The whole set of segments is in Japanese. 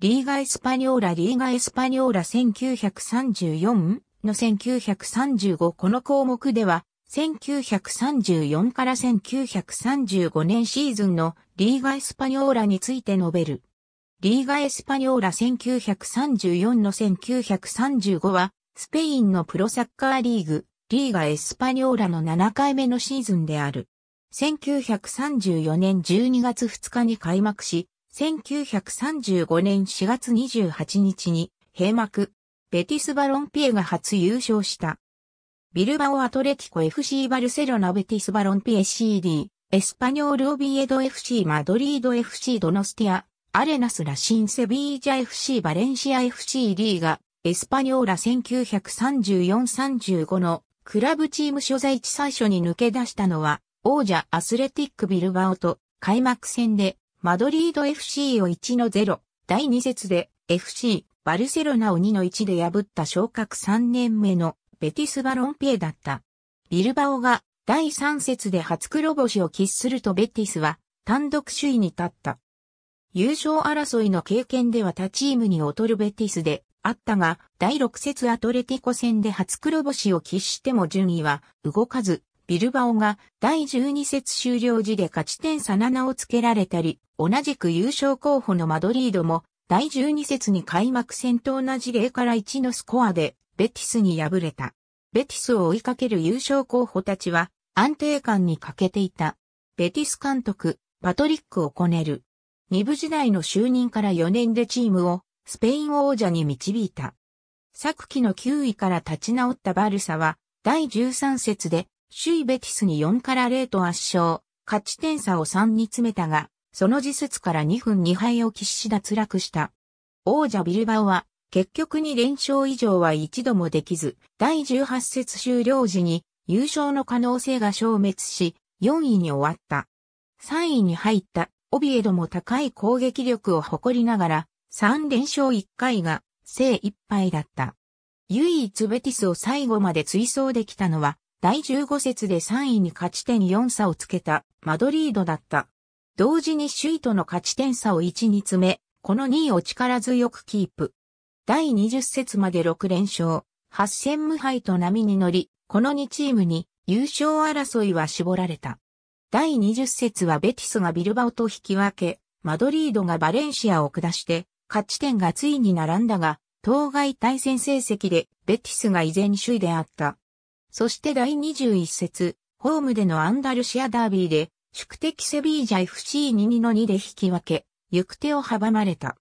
リーガ・エスパニョーラリーガ・エスパニョーラ1934の1935この項目では1934から1935年シーズンのリーガ・エスパニョーラについて述べる。リーガ・エスパニョーラ1934の1935はスペインのプロサッカーリーグリーガ・エスパニョーラの7回目のシーズンである。1934年12月2日に開幕し、1935年4月28日に閉幕、ベティス・バロンピエが初優勝した。ビルバオ・アトレティコ FC バルセロナベティス・バロンピエ CD、エスパニョール・オビエド FC マドリード FC ドノスティア、アレナス・ラシン・セビージャ FC バレンシア FC リーガ、エスパニョーラ1934-35のクラブチーム所在地最初に抜け出したのは王者アスレティック・ビルバオと開幕戦でマドリード FC を1の0、第2節で FC、バルセロナを2の1で破った昇格3年目のベティス・バロンピエだった。ビルバオが第3節で初黒星を喫するとベティスは単独首位に立った。優勝争いの経験では他チームに劣るベティスであったが、第6節アトレティコ戦で初黒星を喫しても順位は動かず、ビルバオが第12節終了時で勝ち点差7をつけられたり、同じく優勝候補のマドリードも第12節に開幕戦と同じ0から1のスコアでベティスに敗れた。ベティスを追いかける優勝候補たちは安定感に欠けていた。ベティス監督、パトリック・をこねる。二部時代の就任から4年でチームをスペイン王者に導いた。昨季の9位から立ち直ったバルサは第13節で首位ベティスに4から0と圧勝、勝ち点差を3に詰めたが、その時節から2分2敗を喫し脱落した。王者ビルバオは、結局2連勝以上は一度もできず、第18節終了時に優勝の可能性が消滅し、4位に終わった。3位に入ったオビエドも高い攻撃力を誇りながら、3連勝1回が精一杯だった。唯一ベティスを最後まで追走できたのは、第15節で3位に勝ち点4差をつけたマドリードだった。同時に首位との勝ち点差を1に詰め、この2位を力強くキープ。第20節まで6連勝、8戦無敗と波に乗り、この2チームに優勝争いは絞られた。第20節はベティスがビルバオと引き分け、マドリードがバレンシアを下して、勝ち点がついに並んだが、当該対戦成績でベティスが依然首位であった。そして第21節、ホームでのアンダルシアダービーで、宿敵セビージャ FC22 の2で引き分け、行く手を阻まれた。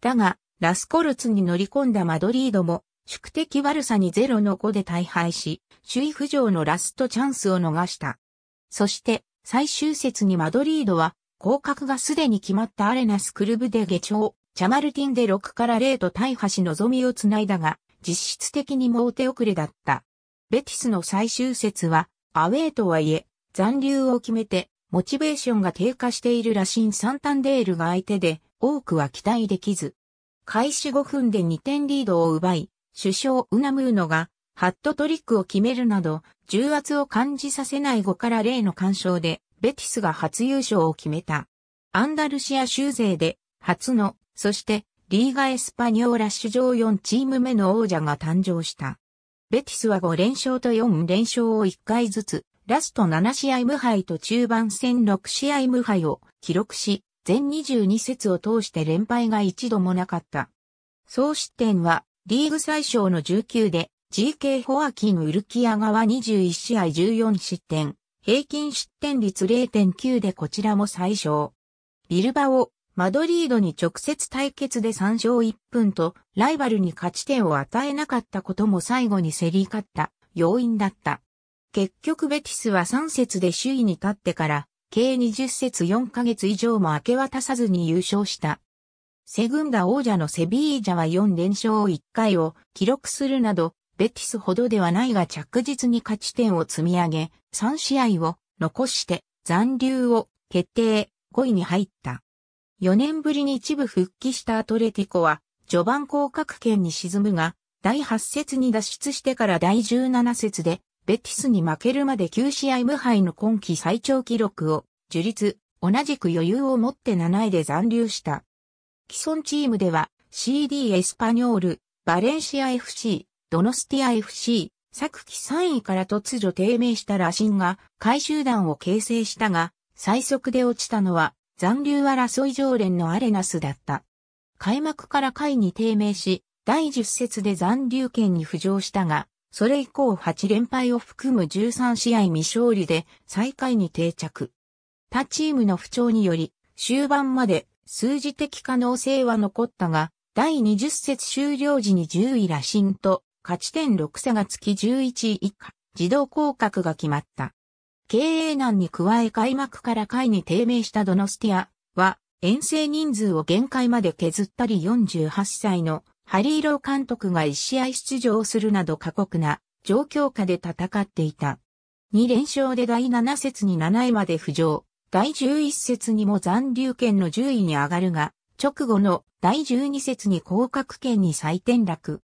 だが、ラスコルツに乗り込んだマドリードも、宿敵悪さに0の5で大敗し、首位浮上のラストチャンスを逃した。そして、最終節にマドリードは、降格がすでに決まったアレナスクルブで下長、チャマルティンで6から0と大破し望みをつないだが、実質的にもう手遅れだった。ベティスの最終節は、アウェーとはいえ、残留を決めて、モチベーションが低下しているラシン・サンタンデールが相手で、多くは期待できず。開始5分で2点リードを奪い、首相ウナムーノが、ハットトリックを決めるなど、重圧を感じさせない5から0の干渉で、ベティスが初優勝を決めた。アンダルシア州勢で、初の、そして、リーガエスパニョーラ史上4チーム目の王者が誕生した。ベティスは5連勝と4連勝を1回ずつ、ラスト7試合無敗と中盤戦6試合無敗を記録し、全22節を通して連敗が一度もなかった。総失点はリーグ最小の19で GK ホアキン・ウルキア側21試合14失点、平均失点率0.9でこちらも最小。ビルバオ、マドリードに直接対決で3勝1分と、ライバルに勝ち点を与えなかったことも最後に競り勝った要因だった。結局ベティスは3節で首位に立ってから、計20節4ヶ月以上も明け渡さずに優勝した。セグンダ王者のセビージャは4連勝1回を記録するなど、ベティスほどではないが着実に勝ち点を積み上げ、3試合を残して残留を決定5位に入った。4年ぶりに一部復帰したアトレティコは、序盤降格圏に沈むが、第8節に脱出してから第17節で、ベティスに負けるまで9試合無敗の今季最長記録を、樹立、同じく余裕を持って7位で残留した。既存チームでは、CD エスパニョール、バレンシア FC、ドノスティア FC、昨季3位から突如低迷した羅針が、回収団を形成したが、最速で落ちたのは、残留争い常連のアレナスだった。開幕から下位に低迷し、第10節で残留圏に浮上したが、それ以降8連敗を含む13試合未勝利で最下位に定着。他チームの不調により、終盤まで数字的可能性は残ったが、第20節終了時に10位羅針と勝ち点6差がつき11位以下、自動降格が決まった。経営難に加え開幕から下位に低迷したドノスティアは、遠征人数を限界まで削ったり48歳のハリーロー監督が1試合出場するなど過酷な状況下で戦っていた。2連勝で第7節に7位まで浮上。第11節にも残留圏の10位に上がるが、直後の第12節に降格圏に再転落。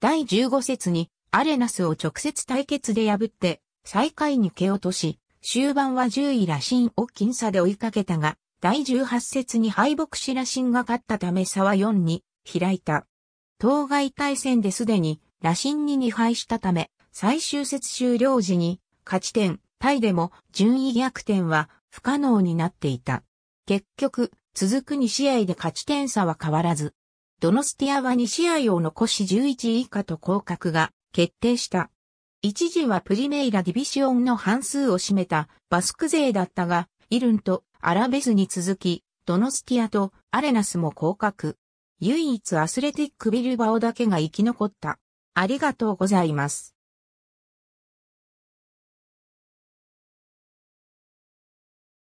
第15節にアレナスを直接対決で破って、最下位に蹴落とし、終盤は10位羅針を僅差で追いかけたが、第18節に敗北し羅針が勝ったため差は4に開いた。当該対戦ですでに羅針に2敗したため、最終節終了時に勝ち点、タイでも順位逆転は不可能になっていた。結局、続く2試合で勝ち点差は変わらず、ドノスティアは2試合を残し11位以下と降格が決定した。一時はプリメイラディビシオンの半数を占めたバスク勢だったが、イルンとアラベスに続き、ドノスティアとアレナスも降格。唯一アスレティックビルバオだけが生き残った。ありがとうございます。